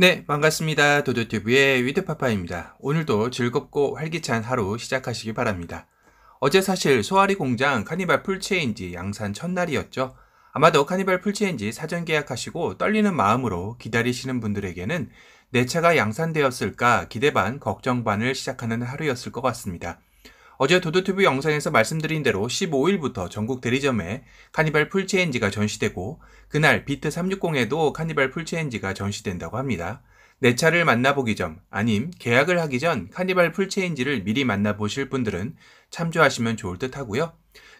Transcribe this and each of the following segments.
네, 반갑습니다. 도도튜브의 위드파파입니다. 오늘도 즐겁고 활기찬 하루 시작하시기 바랍니다. 어제 사실 소아리 공장 카니발 풀체인지 양산 첫날이었죠. 아마도 카니발 풀체인지 사전 계약하시고 떨리는 마음으로 기다리시는 분들에게는 내 차가 양산되었을까 기대 반 걱정 반을 시작하는 하루였을 것 같습니다. 어제 도도튜브 영상에서 말씀드린 대로 15일부터 전국 대리점에 카니발 풀체인지가 전시되고 그날 비트 360에도 카니발 풀체인지가 전시된다고 합니다. 내 네 차를 만나보기 전, 아님 계약을 하기 전 카니발 풀체인지를 미리 만나보실 분들은 참조하시면 좋을 듯 하고요.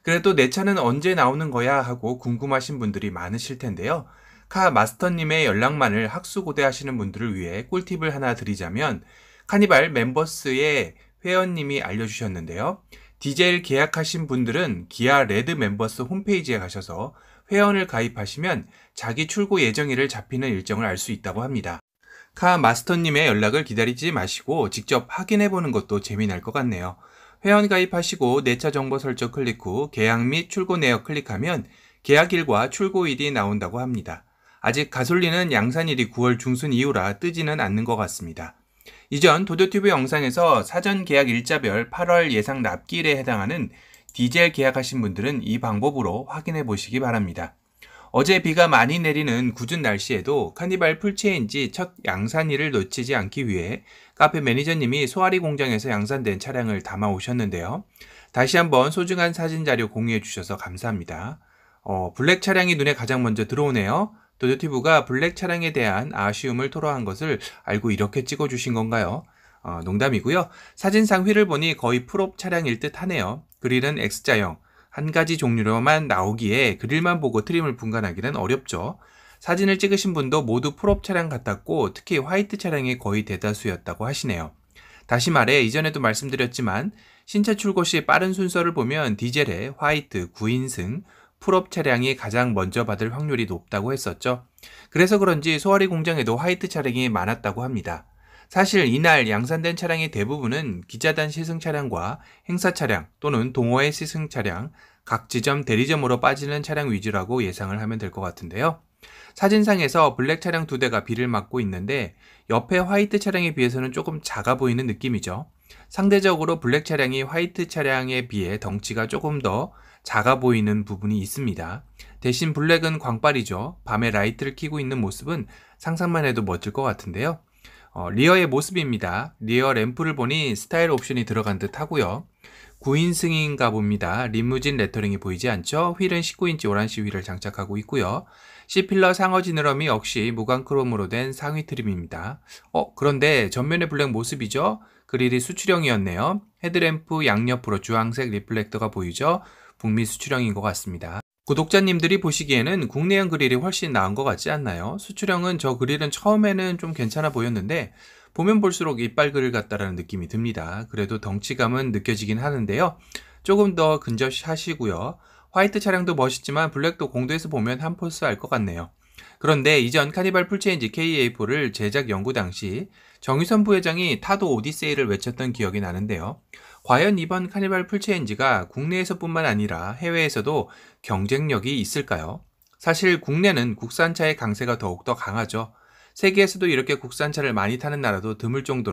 그래도 내 네 차는 언제 나오는 거야 하고 궁금하신 분들이 많으실 텐데요. 카 마스터님의 연락만을 학수고대하시는 분들을 위해 꿀팁을 하나 드리자면 카니발 멤버스의 회원님이 알려주셨는데요. 디젤 계약하신 분들은 기아 레드 멤버스 홈페이지에 가셔서 회원을 가입하시면 자기 출고 예정일을 잡히는 일정을 알 수 있다고 합니다. 카 마스터님의 연락을 기다리지 마시고 직접 확인해 보는 것도 재미날 것 같네요. 회원 가입하시고 내 차 정보 설정 클릭 후 계약 및 출고 내역 클릭하면 계약일과 출고일이 나온다고 합니다. 아직 가솔린은 양산일이 9월 중순 이후라 뜨지는 않는 것 같습니다. 이전 도도튜브 영상에서 사전 계약 일자별 8월 예상 납기일에 해당하는 디젤 계약하신 분들은 이 방법으로 확인해 보시기 바랍니다. 어제 비가 많이 내리는 궂은 날씨에도 카니발 풀체인지 첫 양산일을 놓치지 않기 위해 카페 매니저님이 소아리 공장에서 양산된 차량을 담아 오셨는데요. 다시 한번 소중한 사진 자료 공유해 주셔서 감사합니다. 어, 블랙 차량이 눈에 가장 먼저 들어오네요. 도저티브가 블랙 차량에 대한 아쉬움을 토로한 것을 알고 이렇게 찍어주신 건가요? 어, 농담이고요. 사진상 휠을 보니 거의 풀업 차량일 듯 하네요. 그릴은 X자형, 한 가지 종류로만 나오기에 그릴만 보고 트림을 분간하기는 어렵죠. 사진을 찍으신 분도 모두 풀업 차량 같았고 특히 화이트 차량이 거의 대다수였다고 하시네요. 다시 말해 이전에도 말씀드렸지만 신차 출고 시 빠른 순서를 보면 디젤의 화이트 9인승, 풀업 차량이 가장 먼저 받을 확률이 높다고 했었죠. 그래서 그런지 소화리 공장에도 화이트 차량이 많았다고 합니다. 사실 이날 양산된 차량의 대부분은 기자단 시승 차량과 행사 차량 또는 동호회 시승 차량, 각 지점 대리점으로 빠지는 차량 위주라고 예상을 하면 될 것 같은데요. 사진상에서 블랙 차량 두 대가 비를 맞고 있는데 옆에 화이트 차량에 비해서는 조금 작아 보이는 느낌이죠. 상대적으로 블랙 차량이 화이트 차량에 비해 덩치가 조금 더 작아 보이는 부분이 있습니다. 대신 블랙은 광빨이죠. 밤에 라이트를 켜고 있는 모습은 상상만 해도 멋질 것 같은데요. 어, 리어의 모습입니다. 리어 램프를 보니 스타일 옵션이 들어간 듯 하고요. 9인승인가 봅니다. 리무진 레터링이 보이지 않죠? 휠은 19인치 오란시 휠을 장착하고 있고요. C필러 상어 지느러미 역시 무광 크롬으로 된 상위 트림입니다. 어, 그런데 전면의 블랙 모습이죠? 그릴이 수출형이었네요. 헤드램프 양옆으로 주황색 리플렉터가 보이죠? 북미 수출형인 것 같습니다. 구독자님들이 보시기에는 국내형 그릴이 훨씬 나은 것 같지 않나요? 수출형은 저 그릴은 처음에는 좀 괜찮아 보였는데 보면 볼수록 이빨 그릴 같다라는 느낌이 듭니다. 그래도 덩치감은 느껴지긴 하는데요. 조금 더근접하시고요 화이트 차량도 멋있지만 블랙도 공도에서 보면 한 포스 알 것 같네요. 그런데 이전 카니발 풀체인지 KA4를 제작 연구 당시 정유선 부회장이 타도 오디세이를 외쳤던 기억이 나는데요. 과연 이번 카니발 풀체인지가 국내에서뿐만 아니라 해외에서도 경쟁력이 있을까요? 사실 국내는 국산차의 강세가 더욱더 강하죠. 세계에서도 이렇게 국산차를 많이 타는 나라도 드물 정도로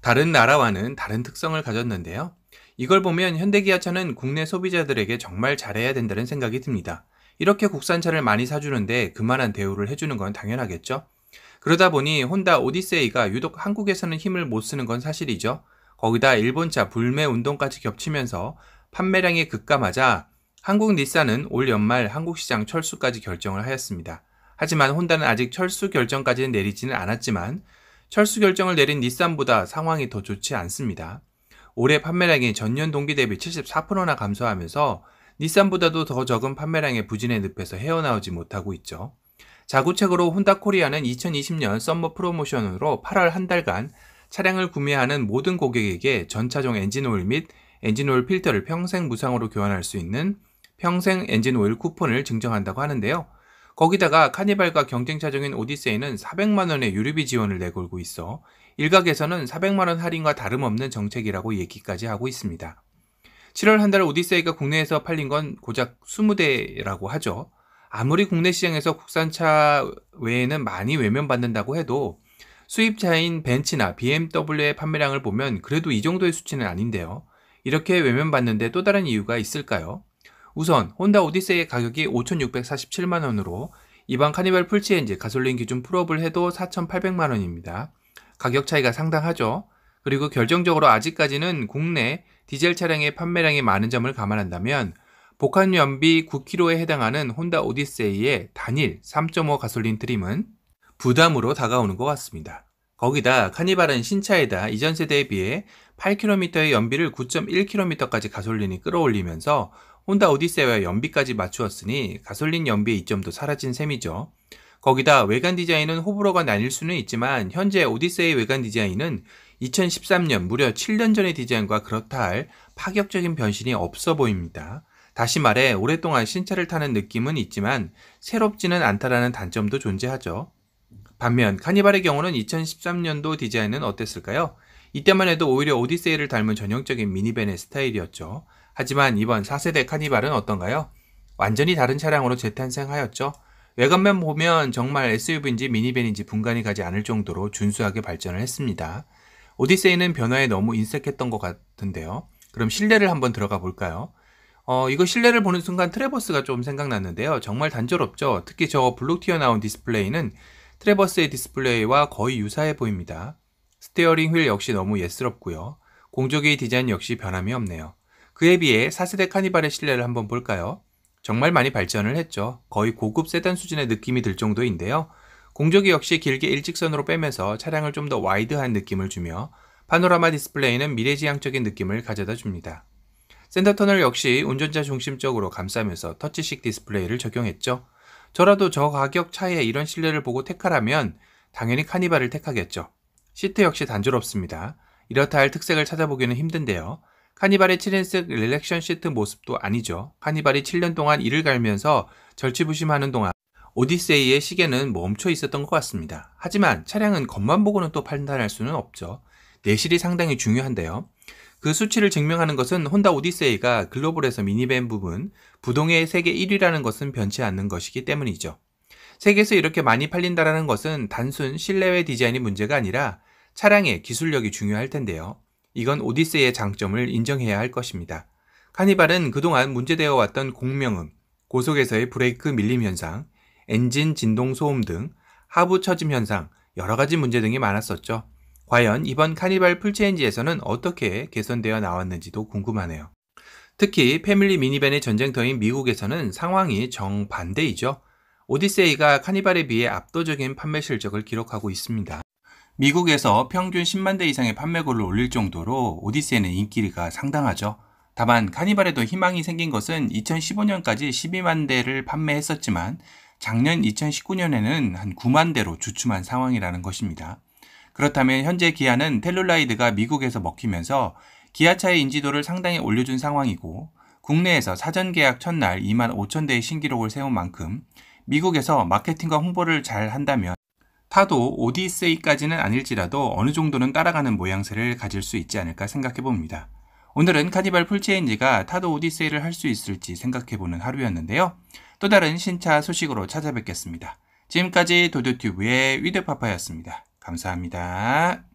다른 나라와는 다른 특성을 가졌는데요. 이걸 보면 현대기아차는 국내 소비자들에게 정말 잘해야 된다는 생각이 듭니다. 이렇게 국산차를 많이 사주는데 그만한 대우를 해주는 건 당연하겠죠. 그러다 보니 혼다 오디세이가 유독 한국에서는 힘을 못 쓰는 건 사실이죠. 거기다 일본차 불매 운동까지 겹치면서 판매량이 급감하자 한국 닛산은 올 연말 한국 시장 철수까지 결정을 하였습니다. 하지만 혼다는 아직 철수 결정까지는 내리지는 않았지만 철수 결정을 내린 닛산보다 상황이 더 좋지 않습니다. 올해 판매량이 전년 동기 대비 74%나 감소하면서 닛산보다도 더 적은 판매량의 부진의 늪에서 헤어나오지 못하고 있죠. 자구책으로 혼다 코리아는 2020년 썸머 프로모션으로 8월 한 달간 차량을 구매하는 모든 고객에게 전차종 엔진오일 및 엔진오일 필터를 평생 무상으로 교환할 수 있는 평생 엔진오일 쿠폰을 증정한다고 하는데요. 거기다가 카니발과 경쟁차종인 오디세이는 400만원의 유류비 지원을 내걸고 있어 일각에서는 400만원 할인과 다름없는 정책이라고 얘기까지 하고 있습니다. 7월 한 달 오디세이가 국내에서 팔린 건 고작 20대라고 하죠. 아무리 국내 시장에서 국산차 외에는 많이 외면받는다고 해도 수입차인 벤츠나 BMW의 판매량을 보면 그래도 이 정도의 수치는 아닌데요. 이렇게 외면받는데 또 다른 이유가 있을까요? 우선 혼다 오디세이의 가격이 5,647만 원으로 이번 카니발 풀치엔지 가솔린 기준 풀업을 해도 4,800만 원입니다. 가격 차이가 상당하죠. 그리고 결정적으로 아직까지는 국내 디젤 차량의 판매량이 많은 점을 감안한다면 복합 연비 9kg에 해당하는 혼다 오디세이의 단일 3.5 가솔린 트림은 부담으로 다가오는 것 같습니다. 거기다 카니발은 신차에다 이전 세대에 비해 8km의 연비를 9.1km까지 가솔린이 끌어올리면서 혼다 오디세이와 연비까지 맞추었으니 가솔린 연비의 이점도 사라진 셈이죠. 거기다 외관 디자인은 호불호가 나뉠 수는 있지만 현재 오디세이 외관 디자인은 2013년 무려 7년 전의 디자인과 그렇다 할 파격적인 변신이 없어 보입니다. 다시 말해 오랫동안 신차를 타는 느낌은 있지만 새롭지는 않다라는 단점도 존재하죠. 반면 카니발의 경우는 2013년도 디자인은 어땠을까요? 이때만 해도 오히려 오디세이를 닮은 전형적인 미니밴의 스타일이었죠. 하지만 이번 4세대 카니발은 어떤가요? 완전히 다른 차량으로 재탄생하였죠. 외관만 보면 정말 SUV인지 미니밴인지 분간이 가지 않을 정도로 준수하게 발전을 했습니다. 오디세이는 변화에 너무 인색했던 것 같은데요. 그럼 실내를 한번 들어가 볼까요? 어, 이거 실내를 보는 순간 트레버스가 좀 생각났는데요. 정말 단조롭죠. 특히 저 블록 튀어나온 디스플레이는 트래버스의 디스플레이와 거의 유사해 보입니다. 스테어링 휠 역시 너무 예스럽고요. 공조기 의 디자인 역시 변함이 없네요. 그에 비해 4세대 카니발의 실내를 한번 볼까요? 정말 많이 발전을 했죠. 거의 고급 세단 수준의 느낌이 들 정도인데요. 공조기 역시 길게 일직선으로 빼면서 차량을 좀 더 와이드한 느낌을 주며 파노라마 디스플레이는 미래지향적인 느낌을 가져다 줍니다. 센터 터널 역시 운전자 중심적으로 감싸면서 터치식 디스플레이를 적용했죠. 저라도 저 가격 차이에 이런 실뢰를 보고 택하라면 당연히 카니발을 택하겠죠. 시트 역시 단조롭습니다. 이렇다 할 특색을 찾아보기는 힘든데요. 카니발의 7인승 릴렉션 시트 모습도 아니죠. 카니발이 7년 동안 이를 갈면서 절치부심하는 동안 오디세이의 시계는 멈춰 있었던 것 같습니다. 하지만 차량은 겉만 보고는 또 판단할 수는 없죠. 내실이 상당히 중요한데요. 그 수치를 증명하는 것은 혼다 오디세이가 글로벌에서 미니밴 부분 부동의 세계 1위라는 것은 변치 않는 것이기 때문이죠. 세계에서 이렇게 많이 팔린다라는 것은 단순 실내외 디자인이 문제가 아니라 차량의 기술력이 중요할 텐데요. 이건 오디세이의 장점을 인정해야 할 것입니다. 카니발은 그동안 문제되어 왔던 공명음, 고속에서의 브레이크 밀림 현상, 엔진 진동 소음 등 하부 처짐 현상, 여러 가지 문제 등이 많았었죠. 과연 이번 카니발 풀체인지에서는 어떻게 개선되어 나왔는지도 궁금하네요. 특히 패밀리 미니밴의 전쟁터인 미국에서는 상황이 정반대이죠. 오디세이가 카니발에 비해 압도적인 판매 실적을 기록하고 있습니다. 미국에서 평균 10만 대 이상의 판매고를 올릴 정도로 오디세이는 인기가 상당하죠. 다만 카니발에도 희망이 생긴 것은 2015년까지 12만 대를 판매했었지만 작년 2019년에는 한 9만 대로 주춤한 상황이라는 것입니다. 그렇다면 현재 기아는 텔룰라이드가 미국에서 먹히면서 기아차의 인지도를 상당히 올려준 상황이고 국내에서 사전 계약 첫날 2만 5천 대의 신기록을 세운 만큼 미국에서 마케팅과 홍보를 잘 한다면 타도 오디세이까지는 아닐지라도 어느 정도는 따라가는 모양새를 가질 수 있지 않을까 생각해 봅니다. 오늘은 카디발 풀체인지가 타도 오디세이를 할 수 있을지 생각해 보는 하루였는데요. 또 다른 신차 소식으로 찾아뵙겠습니다. 지금까지 도도튜브의 위드파파였습니다. 감사합니다.